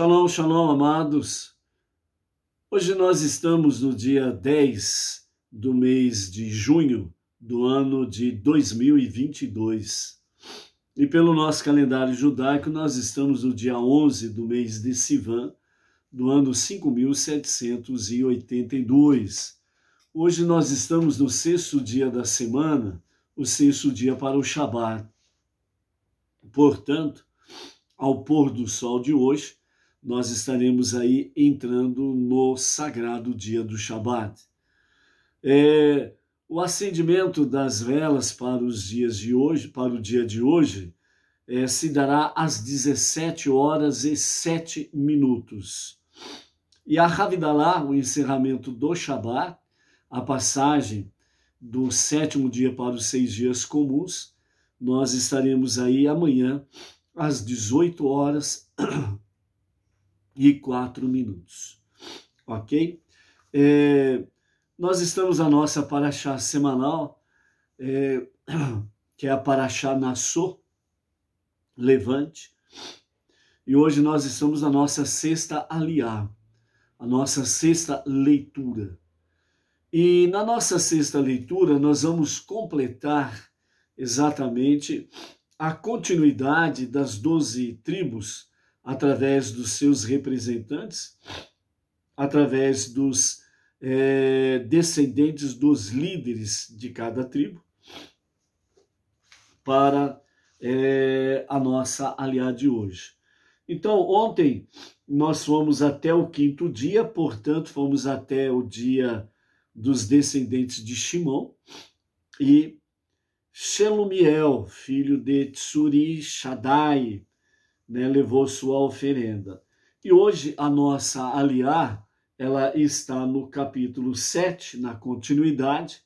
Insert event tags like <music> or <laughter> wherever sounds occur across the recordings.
Shalom, shalom, amados. Hoje nós estamos no dia 10 do mês de junho do ano de 2022. E pelo nosso calendário judaico, nós estamos no dia 11 do mês de Sivan, do ano 5782. Hoje nós estamos no sexto dia da semana, o sexto dia para o Shabat. Portanto, ao pôr do sol de hoje, nós estaremos aí entrando no sagrado dia do Shabat. É, o acendimento das velas para os dias de hoje, para o dia de hoje, é, se dará às 17 horas e 7 minutos. E a Havidalah, o encerramento do Shabat, a passagem do sétimo dia para os seis dias comuns, nós estaremos aí amanhã às 18 horas <clears throat> e quatro minutos. Ok? É, nós estamos na nossa paraxá semanal, é, <clears throat> que é a paraxá Nassô, Levante, e hoje nós estamos na nossa sexta aliá, a nossa sexta leitura. E na nossa sexta leitura nós vamos completar exatamente a continuidade das doze tribos através dos seus representantes, através dos é, descendentes dos líderes de cada tribo, para é, a nossa aliada de hoje. Então, ontem nós fomos até o quinto dia, portanto, fomos até o dia dos descendentes de Shimon e Shelumiel, filho de Tsuri Shaddai, né, levou sua oferenda. E hoje a nossa aliar, ela está no capítulo 7, na continuidade,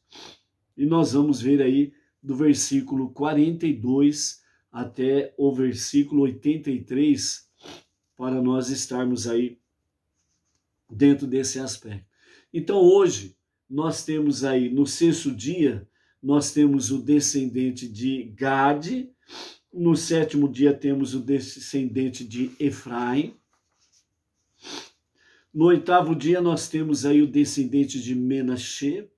e nós vamos ver aí do versículo 42 até o versículo 83, para nós estarmos aí dentro desse aspecto. Então hoje nós temos aí no sexto dia, nós temos o descendente de Gade, no sétimo dia temos o descendente de Efraim. No oitavo dia nós temos aí o descendente de Menashe.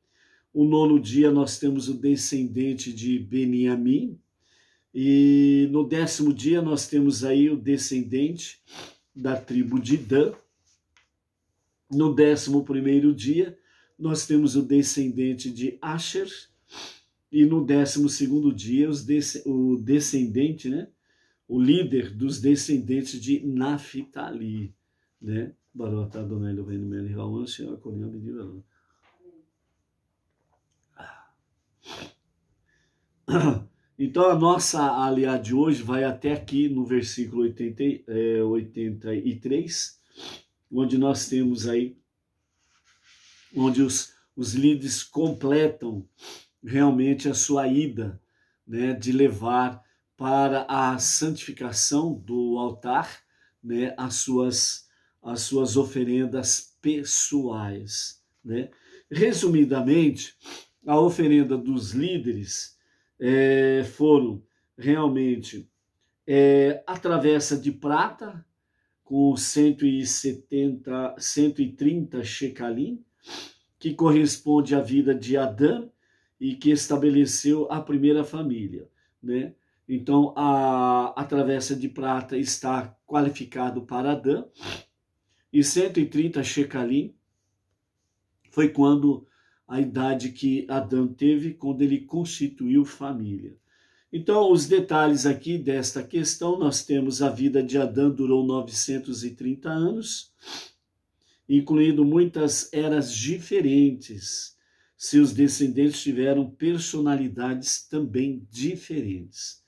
O nono dia nós temos o descendente de Beniamim. E no décimo dia nós temos aí o descendente da tribo de Dan. No décimo primeiro dia nós temos o descendente de Asher e no décimo segundo dia des, o descendente, né, o líder dos descendentes de Naphtali, né, Baruch Adonai Eloheinu melech haolam she'er kolim b'divrei Então a nossa aliada de hoje vai até aqui no versículo 80, é, 83, onde nós temos aí, onde os, os líderes completam realmente a sua ida, né, de levar para a santificação do altar, né, as suas as suas oferendas pessoais, né? Resumidamente, a oferenda dos líderes é, foram realmente é, a travessa de prata com 170, 130 shekalim, que corresponde à vida de Adão, e que estabeleceu a primeira família, né? Então, a, a Travessa de Prata está qualificado para Adã e 130 Shekalim foi quando a idade que Adão teve quando ele constituiu família. Então, os detalhes aqui desta questão, nós temos a vida de Adão durou 930 anos, incluindo muitas eras diferentes. Seus descendentes tiveram personalidades também diferentes.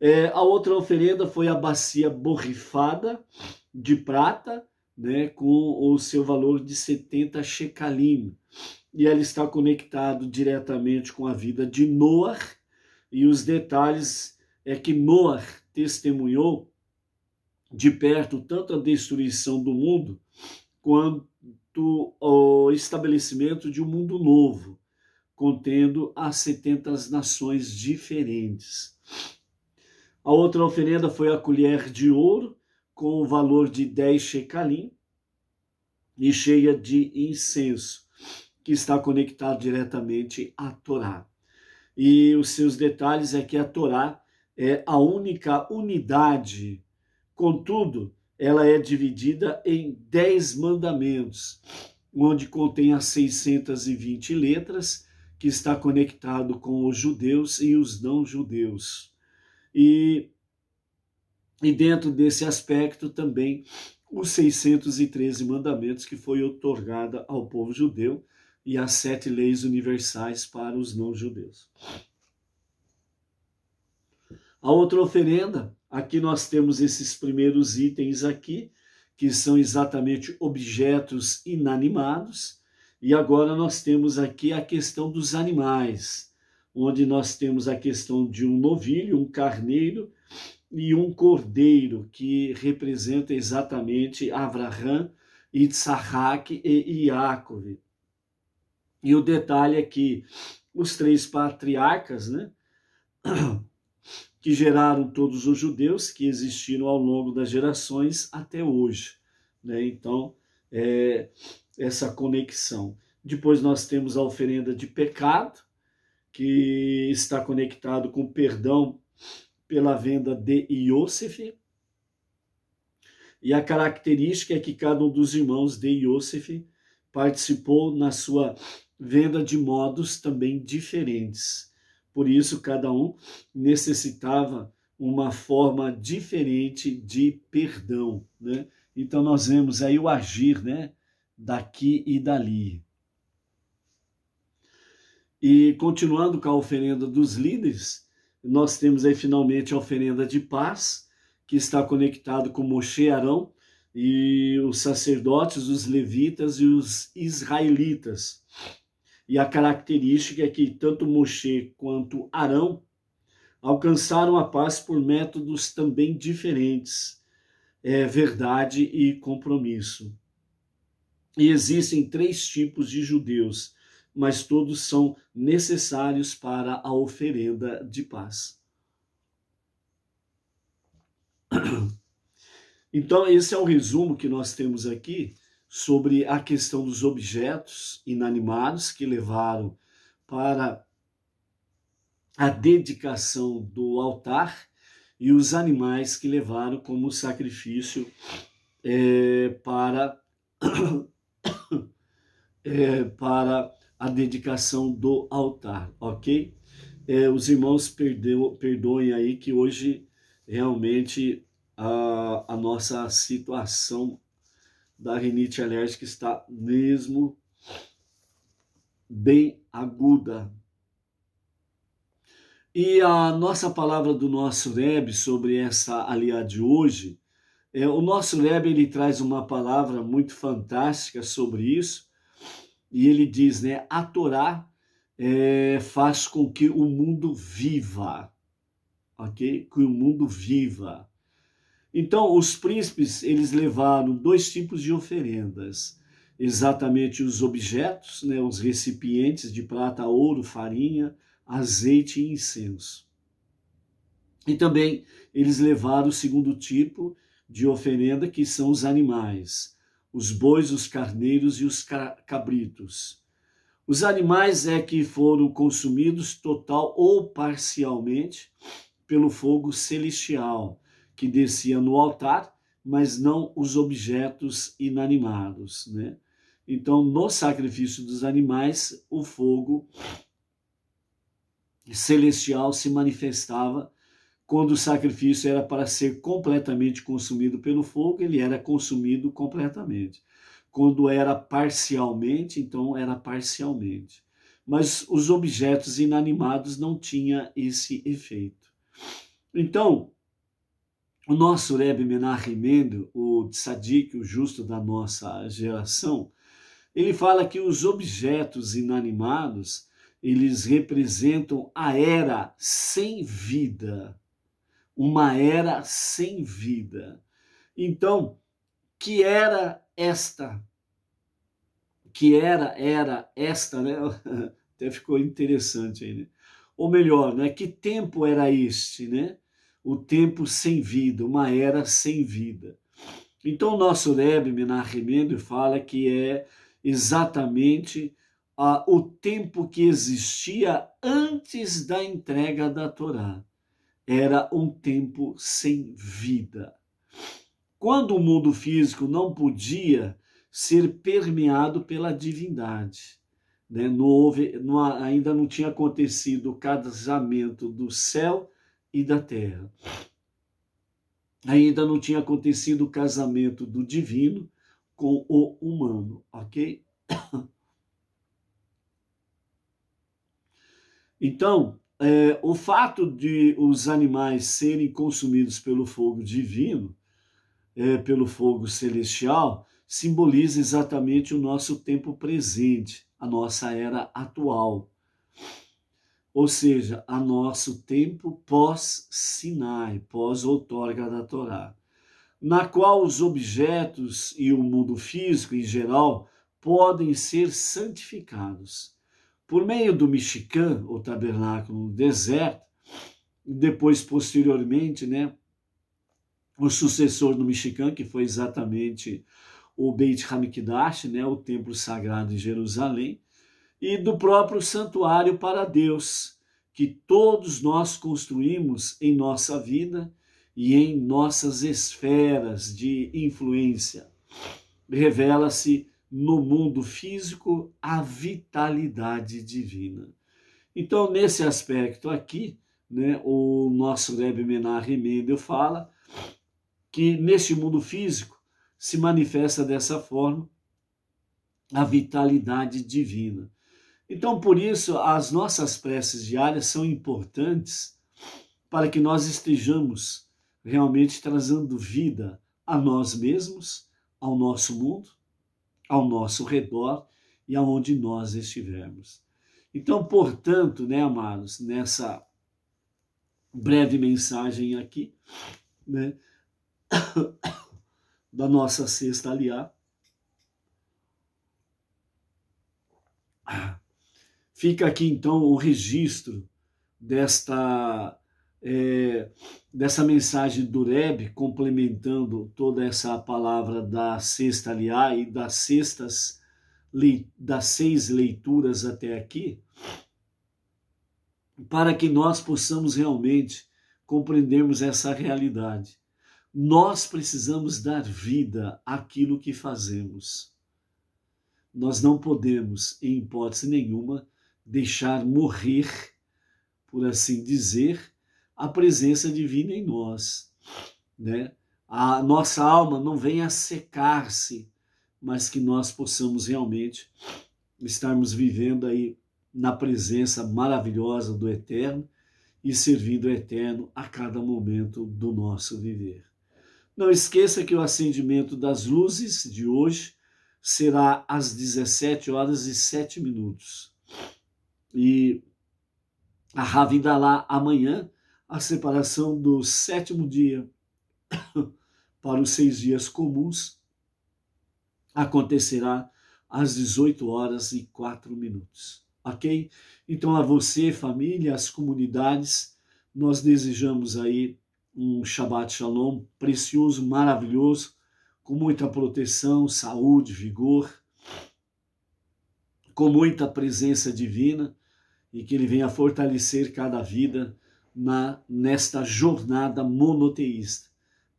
É, a outra oferenda foi a bacia borrifada de prata, né, com o seu valor de 70 shekalim. E ela está conectado diretamente com a vida de Noar. E os detalhes é que Noar testemunhou de perto tanto a destruição do mundo quanto o estabelecimento de um mundo novo, contendo as 70 nações diferentes. A outra oferenda foi a colher de ouro, com o valor de 10 shekalim, e cheia de incenso, que está conectado diretamente à Torá. E os seus detalhes é que a Torá é a única unidade, contudo, ela é dividida em dez mandamentos, onde contém as 620 letras, que está conectado com os judeus e os não-judeus. E, e dentro desse aspecto também os 613 mandamentos que foi otorgada ao povo judeu e as sete leis universais para os não-judeus. A outra oferenda Aqui nós temos esses primeiros itens aqui, que são exatamente objetos inanimados. E agora nós temos aqui a questão dos animais, onde nós temos a questão de um novilho, um carneiro e um cordeiro, que representa exatamente Avraham, Yitzhak e Yaakov. E o detalhe é que os três patriarcas, né? que geraram todos os judeus que existiram ao longo das gerações até hoje. Né? Então, é, essa conexão. Depois nós temos a oferenda de pecado, que está conectado com perdão pela venda de Iosef. E a característica é que cada um dos irmãos de Iosef participou na sua venda de modos também diferentes. Por isso, cada um necessitava uma forma diferente de perdão. Né? Então, nós vemos aí o agir né? daqui e dali. E continuando com a oferenda dos líderes, nós temos aí finalmente a oferenda de paz, que está conectado com Moshe Arão e os sacerdotes, os levitas e os israelitas e a característica é que tanto Moshe quanto Arão alcançaram a paz por métodos também diferentes, é, verdade e compromisso. E existem três tipos de judeus, mas todos são necessários para a oferenda de paz. <clears throat> Então, esse é o resumo que nós temos aqui sobre a questão dos objetos inanimados que levaram para a dedicação do altar e os animais que levaram como sacrifício é, para, <coughs> é, para a dedicação do altar, ok? É, os irmãos perdoem, perdoem aí que hoje realmente a, a nossa situação da rinite alérgica está mesmo bem aguda. E a nossa palavra do nosso Rebbe sobre essa aliá de hoje, é, o nosso Rebbe ele traz uma palavra muito fantástica sobre isso, e ele diz, né, a Torá é, faz com que o mundo viva, ok? Que o mundo viva. Então, os príncipes, eles levaram dois tipos de oferendas. Exatamente os objetos, né, os recipientes de prata, ouro, farinha, azeite e incenso. E também eles levaram o segundo tipo de oferenda, que são os animais, os bois, os carneiros e os cabritos. Os animais é que foram consumidos total ou parcialmente pelo fogo celestial, que descia no altar, mas não os objetos inanimados. Né? Então, no sacrifício dos animais, o fogo celestial se manifestava quando o sacrifício era para ser completamente consumido pelo fogo, ele era consumido completamente. Quando era parcialmente, então era parcialmente. Mas os objetos inanimados não tinha esse efeito. Então, o nosso Rebbe Menachem Mendel, o tzadik, o justo da nossa geração, ele fala que os objetos inanimados, eles representam a era sem vida, uma era sem vida. Então, que era esta? Que era era esta, né? <laughs> Até ficou interessante aí, né? Ou melhor, né? Que tempo era este, né? o tempo sem vida, uma era sem vida. Então, o nosso Rebbe Menachem Mendel fala que é exatamente ah, o tempo que existia antes da entrega da Torá. Era um tempo sem vida. Quando o mundo físico não podia ser permeado pela divindade, né? não houve, não, ainda não tinha acontecido o casamento do céu e da terra. Ainda não tinha acontecido o casamento do divino com o humano, ok? <coughs> Então, é, o fato de os animais serem consumidos pelo fogo divino, é, pelo fogo celestial, simboliza exatamente o nosso tempo presente, a nossa era atual ou seja, a nosso tempo pós-Sinai, pós-outorga da Torá, na qual os objetos e o mundo físico em geral podem ser santificados. Por meio do Mexicã, o tabernáculo no deserto, depois, posteriormente, né, o sucessor do Mexicã, que foi exatamente o Beit Hamikdash, né, o templo sagrado em Jerusalém, e do próprio santuário para Deus, que todos nós construímos em nossa vida e em nossas esferas de influência. Revela-se no mundo físico a vitalidade divina. Então, nesse aspecto aqui, né, o nosso Rebbe Menar Mendel fala que neste mundo físico se manifesta dessa forma a vitalidade divina. Então, por isso, as nossas preces diárias são importantes para que nós estejamos realmente trazendo vida a nós mesmos, ao nosso mundo, ao nosso redor e aonde nós estivermos. Então, portanto, né, amados, nessa breve mensagem aqui, né, <coughs> da nossa sexta aliada, Fica aqui então o registro desta, é, dessa mensagem do Reb, complementando toda essa palavra da sexta aliás, e das sextas das seis leituras até aqui, para que nós possamos realmente compreendermos essa realidade. Nós precisamos dar vida àquilo que fazemos. Nós não podemos, em hipótese nenhuma, deixar morrer, por assim dizer, a presença divina em nós, né? A nossa alma não venha secar-se, mas que nós possamos realmente estarmos vivendo aí na presença maravilhosa do Eterno e servindo o Eterno a cada momento do nosso viver. Não esqueça que o acendimento das luzes de hoje será às 17 horas e 7 minutos. E a Ravindalá lá amanhã a separação do sétimo dia <coughs> para os seis dias comuns acontecerá às 18 horas e 4 minutos. Ok? Então, a você, família, as comunidades, nós desejamos aí um Shabbat Shalom precioso, maravilhoso, com muita proteção, saúde, vigor, com muita presença divina e que ele venha fortalecer cada vida na, nesta jornada monoteísta,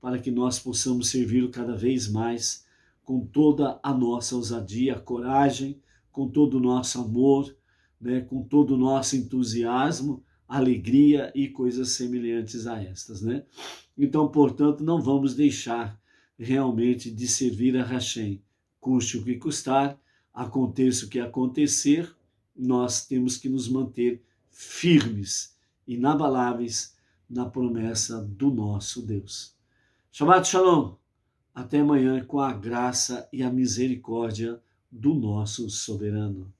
para que nós possamos servi-lo cada vez mais com toda a nossa ousadia, coragem, com todo o nosso amor, né, com todo o nosso entusiasmo, alegria e coisas semelhantes a estas. Né? Então, portanto, não vamos deixar realmente de servir a Hashem, custe o que custar, aconteça o que acontecer, nós temos que nos manter firmes, inabaláveis na promessa do nosso Deus. Shabbat Shalom! Até amanhã com a graça e a misericórdia do nosso soberano.